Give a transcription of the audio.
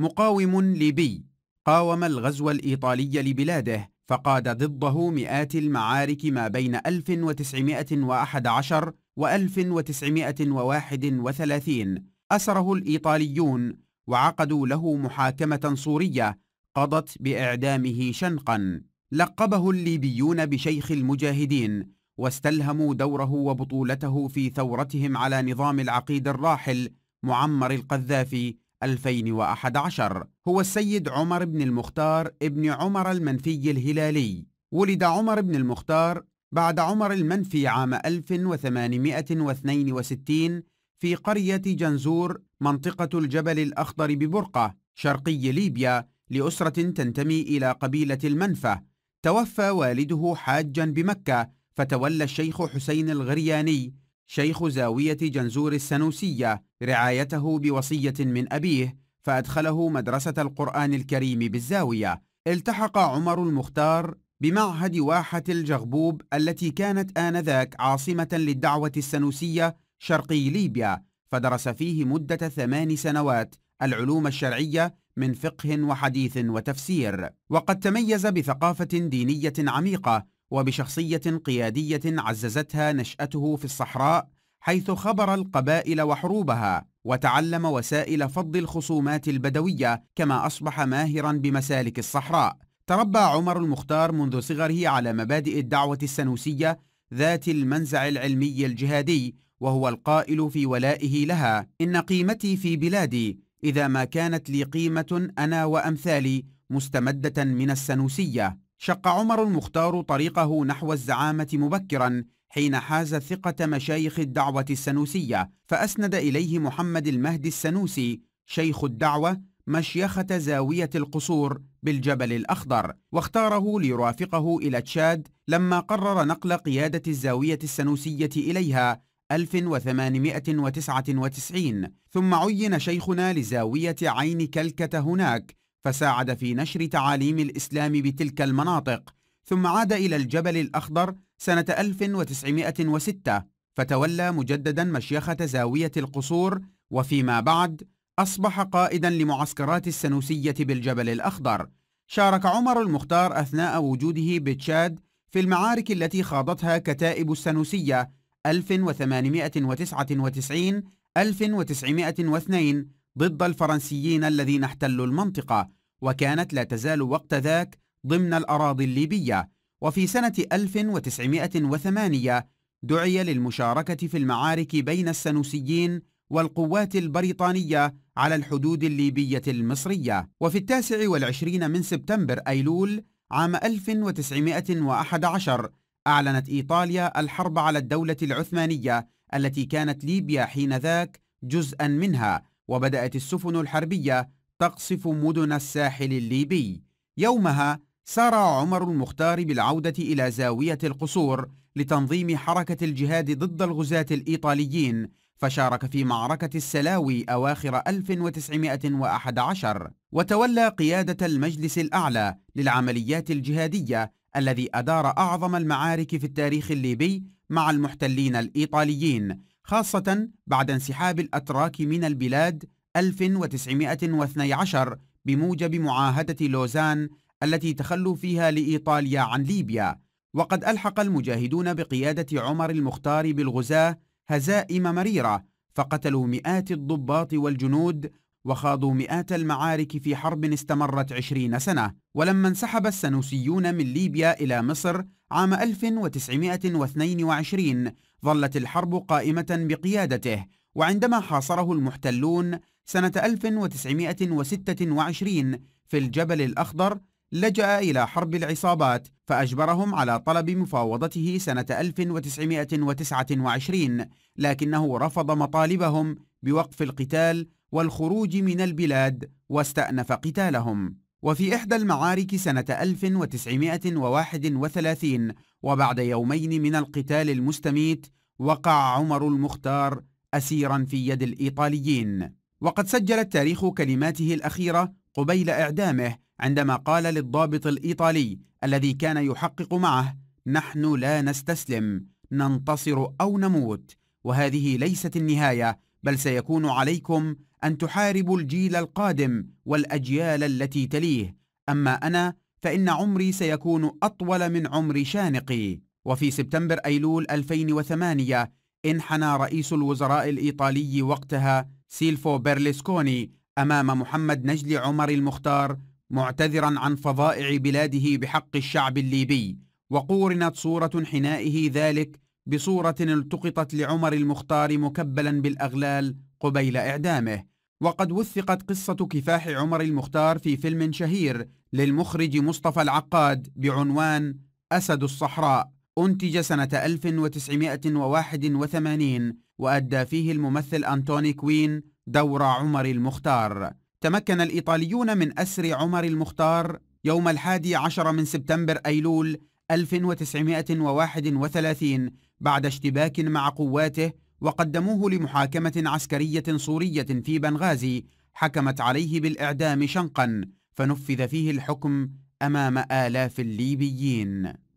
مقاوم ليبي قاوم الغزو الإيطالي لبلاده فقاد ضده مئات المعارك ما بين 1911 و 1931 أسره الإيطاليون وعقدوا له محاكمة صورية قضت بإعدامه شنقا لقبه الليبيون بشيخ المجاهدين واستلهموا دوره وبطولته في ثورتهم على نظام العقيد الراحل معمر القذافي 2011 هو السيد عمر بن المختار ابن عمر المنفي الهلالي ولد عمر بن المختار بعد عمر المنفي عام 1862 في قرية جنزور منطقة الجبل الأخضر ببرقة شرقي ليبيا لأسرة تنتمي إلى قبيلة المنفى توفى والده حاجا بمكة فتولى الشيخ حسين الغرياني شيخ زاوية جنزور السنوسية رعايته بوصية من أبيه فأدخله مدرسة القرآن الكريم بالزاوية التحق عمر المختار بمعهد واحة الجغبوب التي كانت آنذاك عاصمة للدعوة السنوسية شرقي ليبيا فدرس فيه مدة ثمان سنوات العلوم الشرعية من فقه وحديث وتفسير وقد تميز بثقافة دينية عميقة وبشخصية قيادية عززتها نشأته في الصحراء حيث خبر القبائل وحروبها وتعلم وسائل فض الخصومات البدوية كما أصبح ماهرا بمسالك الصحراء تربى عمر المختار منذ صغره على مبادئ الدعوة السنوسية ذات المنزع العلمي الجهادي وهو القائل في ولائه لها إن قيمتي في بلادي إذا ما كانت لي قيمة أنا وأمثالي مستمدة من السنوسية شق عمر المختار طريقه نحو الزعامة مبكرا حين حاز ثقة مشايخ الدعوة السنوسية فأسند إليه محمد المهدي السنوسي شيخ الدعوة مشيخة زاوية القصور بالجبل الأخضر واختاره ليرافقه إلى تشاد لما قرر نقل قيادة الزاوية السنوسية إليها 1899 ثم عين شيخنا لزاوية عين كلكة هناك فساعد في نشر تعاليم الإسلام بتلك المناطق ثم عاد إلى الجبل الأخضر سنة 1906 فتولى مجددا مشيخة زاوية القصور وفيما بعد أصبح قائدا لمعسكرات السنوسية بالجبل الأخضر شارك عمر المختار أثناء وجوده بتشاد في المعارك التي خاضتها كتائب السنوسية 1899 1902 ضد الفرنسيين الذين احتلوا المنطقة وكانت لا تزال وقت ذاك ضمن الأراضي الليبية وفي سنة 1908 دعي للمشاركة في المعارك بين السنوسيين والقوات البريطانية على الحدود الليبية المصرية وفي التاسع والعشرين من سبتمبر أيلول عام 1911 أعلنت إيطاليا الحرب على الدولة العثمانية التي كانت ليبيا حين ذاك جزءا منها وبدأت السفن الحربية تقصف مدن الساحل الليبي يومها سار عمر المختار بالعودة إلى زاوية القصور لتنظيم حركة الجهاد ضد الغزاة الإيطاليين فشارك في معركة السلاوي أواخر 1911 وتولى قيادة المجلس الأعلى للعمليات الجهادية الذي أدار أعظم المعارك في التاريخ الليبي مع المحتلين الإيطاليين خاصة بعد انسحاب الأتراك من البلاد 1912 بموجب معاهدة لوزان التي تخلوا فيها لإيطاليا عن ليبيا وقد ألحق المجاهدون بقيادة عمر المختار بالغزاة هزائم مريرة فقتلوا مئات الضباط والجنود وخاضوا مئات المعارك في حرب استمرت عشرين سنة ولما انسحب السنوسيون من ليبيا إلى مصر عام 1922 ظلت الحرب قائمة بقيادته وعندما حاصره المحتلون سنة 1926 في الجبل الأخضر لجأ إلى حرب العصابات فأجبرهم على طلب مفاوضته سنة 1929 لكنه رفض مطالبهم بوقف القتال والخروج من البلاد واستأنف قتالهم وفي إحدى المعارك سنة 1931 وبعد يومين من القتال المستميت وقع عمر المختار أسيرا في يد الإيطاليين وقد سجل التاريخ كلماته الأخيرة قبيل إعدامه عندما قال للضابط الإيطالي الذي كان يحقق معه نحن لا نستسلم ننتصر أو نموت وهذه ليست النهاية بل سيكون عليكم أن تحاربوا الجيل القادم والأجيال التي تليه أما أنا فإن عمري سيكون أطول من عمر شانقي وفي سبتمبر أيلول 2008 انحنى رئيس الوزراء الإيطالي وقتها سيلفو بيرلسكوني أمام محمد نجل عمر المختار معتذرا عن فظائع بلاده بحق الشعب الليبي وقورنت صورة انحنائه ذلك بصورة التقطت لعمر المختار مكبلا بالأغلال قبيل إعدامه وقد وثقت قصة كفاح عمر المختار في فيلم شهير للمخرج مصطفى العقاد بعنوان أسد الصحراء أنتج سنة 1981 وأدى فيه الممثل أنتوني كوين دور عمر المختار تمكن الإيطاليون من أسر عمر المختار يوم الحادي عشر من سبتمبر أيلول 1931 بعد اشتباك مع قواته وقدموه لمحاكمة عسكرية صورية في بنغازي حكمت عليه بالإعدام شنقا فنفذ فيه الحكم أمام آلاف الليبيين